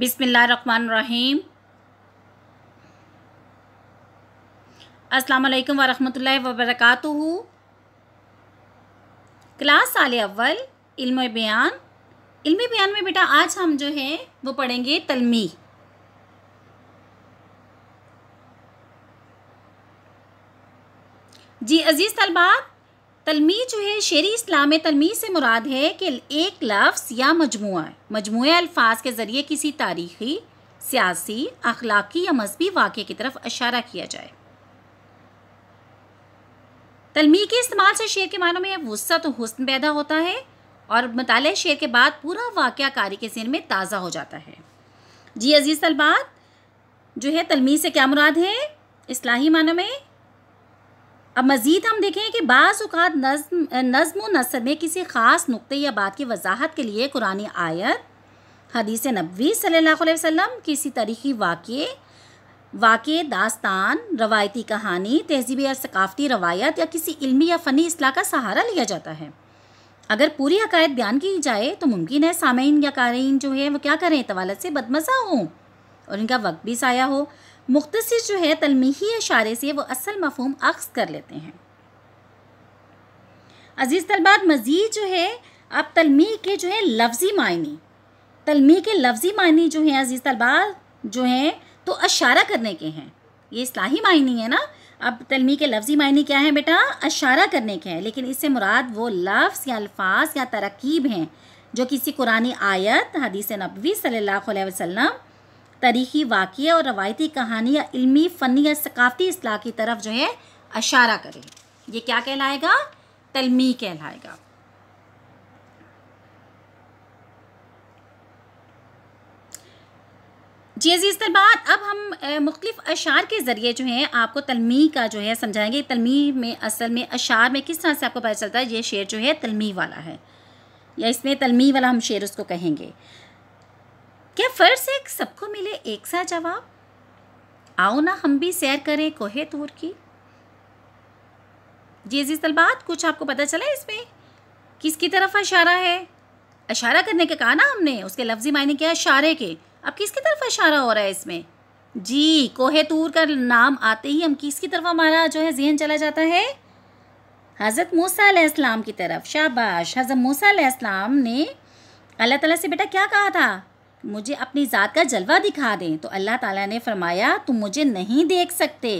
बिसमीम अस्सलाम वालेकुम वरहमतुल्लाहि व क्लास साल अव्वल इल्म बयान इल्म बयान में बेटा आज हम जो है वो पढ़ेंगे तलमी जी अजीज़ तलबा तलमी जो है शेर इस्लाम तलमी से मुराद है कि एक लफ्स या मजमू मजमू अल्फाज के ज़रिए किसी तारीखी सियासी अखलाकी या मजहबी वाक़े की तरफ इशारा किया जाए तलमी के इस्तेमाल से शेर के मानों में वसत तो हसन पैदा होता है और मताल शेर के बाद पूरा वाक़ कारी के जिन में ताज़ा हो जाता है जी अजीज़ तलबात जो है तलमी से क्या मुराद है इस्लाही मानों में अब मज़ीद हम देखें कि बाज़ात नज़म नज़म नसर में किसी ख़ास नुक़े या बात की वजाहत के लिए कुरानी आयत हदीस नबी सल्ला वसम किसी तारीखी वाक़ वाक़ दास्तान रवायती कहानी तहजीबी या सकाफ़ती रवायत या किसी इलमी या फ़नी असलाह का सहारा लिया जाता है अगर पूरी हकायत बयान की जाए तो मुमकिन है सामीन या कारीन जो है वो क्या करें तवालत से बदमज़ा हों और इनका वक्त भी साया हो मुख्तर जो है तलमीही इशारे से वो असल मफहम अक्स कर लेते हैं अज़ीज़ तलबात मज़ीद जो है आप तलमी के जो है लफ्ज़ी मायने तलमी के लफ्ज़ी मायने जो हैं अज़ीज़ तलबात जो हैं तो अशारा करने के हैं ये इसलाही मायने है ना अब तलमी के लफ्ज़ी मायने क्या है बेटा अशारा करने के हैं लेकिन इससे मुराद वो लफ्ज़ या अल्फाज या तरकीब हैं जो किसी कुरानी आयत हदीस नबवी सल्ला अलैहि तारीखी वाक़ और रवायती कहानी या इल्मी फ़नी या सकाफ़ती असलाह की तरफ जो है अशारा करें ये क्या कहलाएगा तलमी कहलाएगा जी अजीज़ तलबात अब हम मुख्तफ अशार के ज़रिए जो है आपको तलमी का जो है समझाएंगे तलमी में असल में अशार में किस तरह से आपको पता चलता है ये शेर जो है तलमी वाला है या इसमें तलमी वाला हम शेर उसको कहेंगे क्या फ़र्ज है सबको मिले एक सा जवाब आओ ना हम भी सैर करें कोहे तूर की जी जी तलबात कुछ आपको पता चला इसमें किसकी तरफ इशारा है इशारा करने के कहा ना हमने उसके लफ्जी मायने क्या इशारे के अब किसकी तरफ इशारा हो रहा है इसमें जी कोहे तूर का नाम आते ही हम किसकी तरफ हमारा जो है जहन चला जाता है हज़रत मूसा इस्लाम की तरफ शाबाश हज़रत मूसा इस्लाम ने अल्लाह ताला से बेटा क्या कहा था मुझे अपनी ज़ात का जलवा दिखा दें तो अल्लाह ताला ने फरमाया तुम मुझे नहीं देख सकते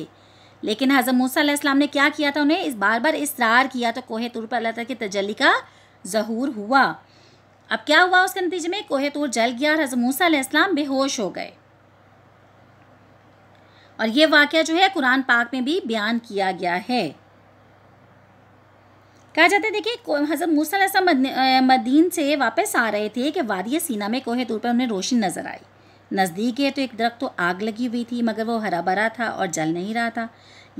लेकिन हज़रत मूसा ने क्या किया था उन्हें इस बार बार इसरार किया तो कोहे तुर पर अल्लाह तला की तजली का जहूर हुआ अब क्या हुआ उसके नतीजे में कोहे तुर जल गया और हज़रत मूसा बेहोश हो गए और ये वाक़ जो है कुरान पाक में भी बयान किया गया है कहा जाता है देखिए हज़रत मूसा मदीन से वापस आ रहे थे कि वादी सीना में कोहे दूर पर उन्हें रोशनी नज़र आई नज़दीक है तो एक दरख्त तो आग लगी हुई थी मगर वो हरा भरा था और जल नहीं रहा था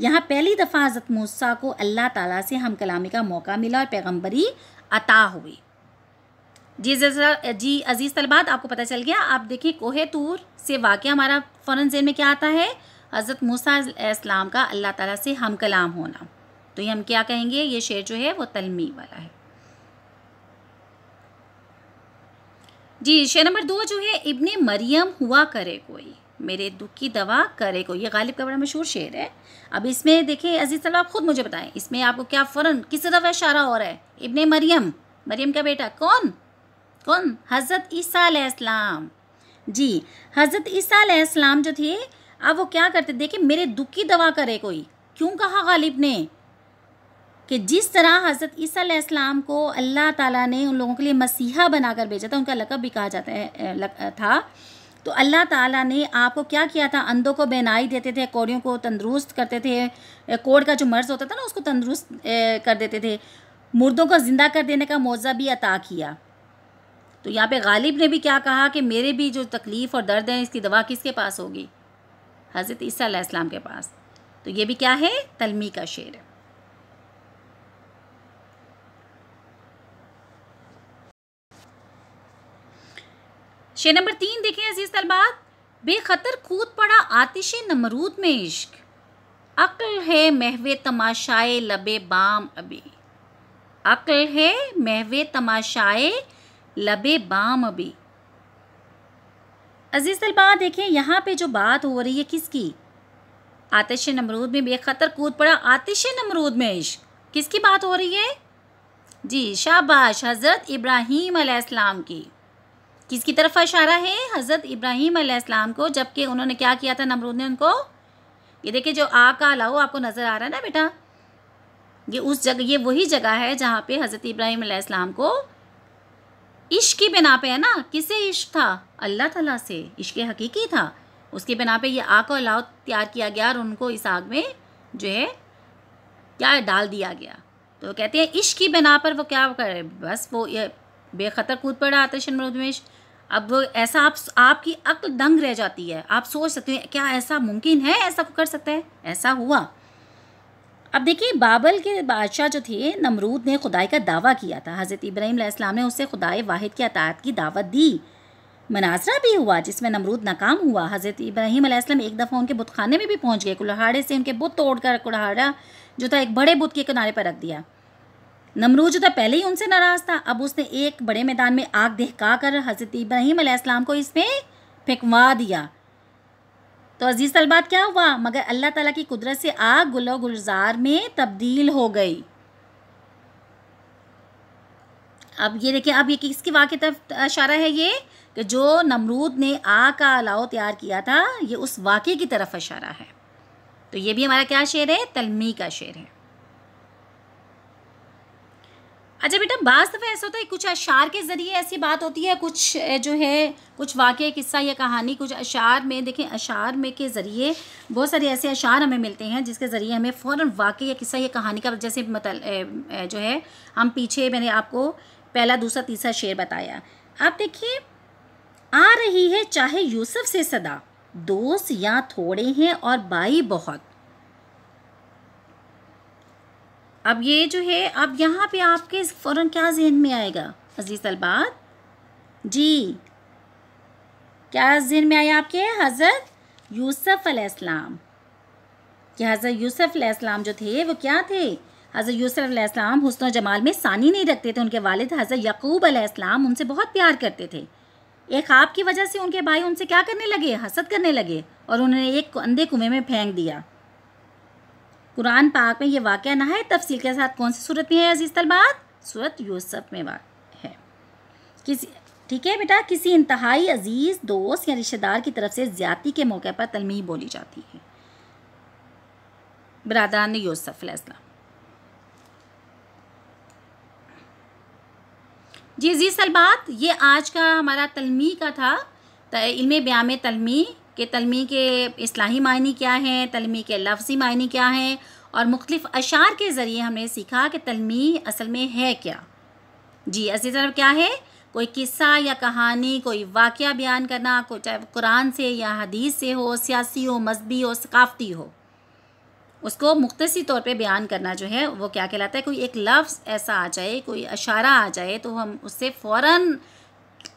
यहाँ पहली दफ़ा हज़रत मूसा को अल्लाह ताला से हम कलामी का मौका मिला और पैगम्बरी अता हुई जी जजरा जी अजीज़ तलबात आपको पता चल गया आप देखिए कोहे तूर से वाक़ हमारा फ़ौरन जेन में क्या आता है हज़रत मूसा इस्लाम का अल्लाह ताला से हम कलाम होना तो ये हम क्या कहेंगे ये शेर जो है वो तलमी वाला है जी शेर नंबर दो जो है इब्ने मरियम हुआ करे कोई मेरे दुख की दवा करे कोई ये गालिब का बड़ा मशहूर शेर है अब इसमें देखिए अजीज़ साहब आप ख़ुद मुझे बताएं इसमें आपको क्या फ़ौरन किस तरफ इशारा हो रहा है इब्ने मरियम मरियम का बेटा कौन कौन हज़रत ईसा इस्लाम जी हज़रत ईसा इस्लाम जो थे अब वो क्या करते देखिए मेरे दुख की दवा करे कोई क्यों कहा गालिब ने कि जिस तरह हज़रत ईसीम को अल्लाह ताला ने उन लोगों के लिए मसीहा बनाकर भेजा था उनका लकब भी कहा जाता है लग, था तो अल्लाह ताला ने आपको क्या किया था अंधों को बेनाई देते थे कोड़ियों को तंदरुस्त करते थे कोड़ का जो मर्ज़ होता था ना उसको तंदरुस्त कर देते थे मुर्दों को ज़िंदा कर देने का मौज़ा भी अता किया तो यहाँ पर गालिब ने भी क्या कहा कि मेरे भी जो तकलीफ़ और दर्द है इसकी दवा किसके पास होगी हज़रत ईसीम के पास तो ये भी क्या है तलमी का शेर है शेर नंबर तीन देखें अजीज तलबा बेखतर कूद पड़ा आतिश नमरूद में इश्क अक्ल है महवे तमाशाए लबे बाम अबी अक्ल है महवे तमाशाए लबे बाम अबी अजीज तलबा देखें यहाँ पे जो बात हो रही है किसकी आतिश नमरूद में बेखतर कूद पड़ा आतिश नमरूद में इश्क किसकी बात हो रही है जी शाबाश हज़रत इब्राहीम की किसकी तरफ इशारा है हज़रत इब्राहिम आसमाम को जबकि उन्होंने क्या किया था नमरूद ने उनको ये देखिए जो आ का लाओ आपको नज़र आ रहा है ना बेटा ये उस जगह ये वही जगह है जहाँ पे हज़रत इब्राहिम आसमाम को इश्क की बिना पे है ना किसे इश्क था अल्लाह तला से इश्क हकीकी था उसके बिना पे ये आग और लाओ तैयार किया गया और उनको इस आग में जो है क्या डाल दिया गया तो कहते हैं इश्क की बिना पर वो क्या करे बस वो ये बेखतर कूद पड़ा आतिश मरुदमेश अब ऐसा आप आपकी अक्ल दंग रह जाती है आप सोच सकते हो क्या ऐसा मुमकिन है ऐसा कर सकता है ऐसा हुआ अब देखिए बाबल के बादशाह जो थे नमरूद ने खुदाई का दावा किया था हज़रत इब्राहिम इस्लाम ने उसे खुदाई वाहिद की अतात की दावत दी मनाजरा भी हुआ जिसमें नमरूद नाकाम हुआ हज़रत इब्राहिम अलैहिस्सलाम एक दफ़ा उनके बुत में भी पहुंच गए कुल्हाड़े से उनके बुत तोड़कर कुल्हाड़ा जो था एक बड़े बुत के किनारे पर रख दिया नमरूज तो पहले ही उनसे नाराज था अब उसने एक बड़े मैदान में आग दहका कर हज़रत इब्राहिम अलैहिस्सलाम को इसमें फेंकवा दिया तो अजीज़ तलबात क्या हुआ मगर अल्लाह ताला की कुदरत से आग गुलो गुलजार में तब्दील हो गई अब ये देखिए अब ये किसकी वाक़ तरफ इशारा है ये कि जो नमरूद ने आग का अलाव तैयार किया था ये उस वाक़े की तरफ इशारा है तो ये भी हमारा क्या शेर है तलमी का शेर है अच्छा बेटा बास दफ़ा ऐसा होता है कुछ अशार के ज़रिए ऐसी बात होती है कुछ जो है कुछ वाक्य किस्सा या कहानी कुछ अशार में देखें अशार में के ज़रिए बहुत सारे ऐसे अशार हमें मिलते हैं जिसके ज़रिए हमें फ़ौर वाक्य या किस्सा या कहानी का जैसे मतल जो है हम पीछे मैंने आपको पहला दूसरा तीसरा शेर बताया आप देखिए आ रही है चाहे यूसुफ से सदा दोस्त या थोड़े हैं और बाई बहुत अब ये जो है अब यहाँ पे आपके फ़ौर क्या जहन में आएगा अजीज़ अलबात जी क्या जहन में आया आपके हज़रत यूसफ़्लाम कि हज़रत यूसफ़्लाम जो थे वो क्या थे हज़रत यूसफ़्लाम अलैहिस्सलाम जमाल में सानी नहीं रखते थे उनके वालिद हज़रत यकूब अलैहिस्सलाम उनसे बहुत प्यार करते थे एक ख़्वाब की वजह से उनके भाई उनसे क्या करने लगे हसद करने लगे और उन्हें एक अंधे कुएँ में फेंक दिया कुरान पाक में ये वाक़ ना है तफसील के साथ कौन सी सूरत में है अजीज़ तलबात सूरत यूसफ में है किसी ठीक है बेटा किसी इंतहाई अजीज़ दोस्त या रिश्तेदार की तरफ से ज़्यादा के मौके पर तलमी बोली जाती है बरदरान यूसफ फैसला जी जी सलबात ये आज का हमारा तलमी का था इल्म ब्याम तलमी कि तलमी के असलाही मायने क्या हैं तलमी के लफ्ज़ी मायने क्या हैं और मुख्तफ अशार के ज़रिए हमने सीखा कि तलमी असल में है क्या जी इसी तरफ क्या है कोई किस्सा या कहानी कोई वाक़ बयान करना कोई चाहे कुरान से या हदीस से हो सियासी हो मजहबी हो सकाफ़ती हो उसको मुख्तसी तौर पे बयान करना जो है वो क्या कहलाता है कोई एक लफ्ज़ ऐसा आ जाए कोई अशारा आ जाए तो हम उससे फ़ौर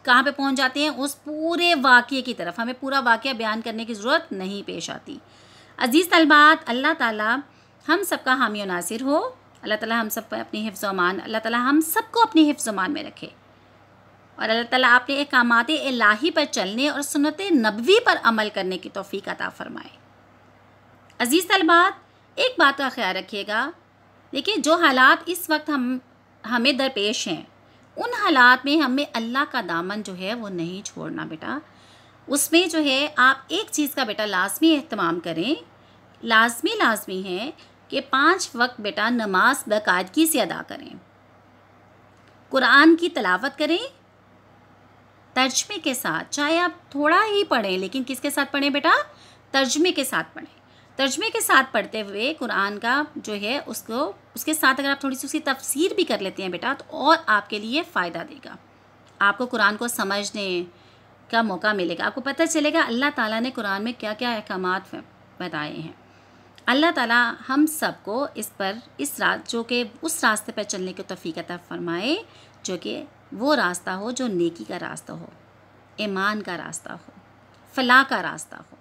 कहाँ पे पहुँच जाते हैं उस पूरे वाक्य की तरफ हमें पूरा वाक्य बयान करने की ज़रूरत नहीं पेश आती अजीज़ तलबात अल्लाह ताला हम सबका हामी नासिर हो अल्लाह ताला हम सब पर अपनी हिफ्ज़ अमान अल्लाह ताला हम सबको अपनी हिफ्ज़ अमान में रखे और अल्लाह ताला आपने एकामात इलाही पर चलने और सुनत नबवी पर अमल करने की तोफ़ी अता फ़रमाए अज़ीज़ तलबात एक बात का ख्याल रखिएगा देखिए जो हालात इस वक्त हम हमें दरपेश हैं उन हालात में हमें अल्लाह का दामन जो है वो नहीं छोड़ना बेटा उसमें जो है आप एक चीज़ का बेटा लाजमी अहतमाम करें लाजमी लाजमी है कि पांच वक्त बेटा नमाज बाकायदगी से अदा करें कुरान की तलावत करें तर्जमे के साथ चाहे आप थोड़ा ही पढ़ें लेकिन किसके साथ पढ़ें बेटा तर्जमे के साथ पढ़ें तर्जमे के साथ पढ़ते हुए कुरान का जो है उसको उसके साथ अगर आप थोड़ी सी उसकी तफसीर भी कर लेते हैं बेटा तो और आपके लिए फ़ायदा देगा आपको कुरान को समझने का मौका मिलेगा आपको पता चलेगा अल्लाह ताला ने कुरान में क्या क्या अहकाम बताए हैं अल्लाह ताला हम सबको इस पर इस रात जो कि उस रास्ते पर चलने की तफ़ीक फरमाए जो कि वो रास्ता हो जो नेकी का रास्ता हो ईमान का रास्ता हो फलाह का रास्ता हो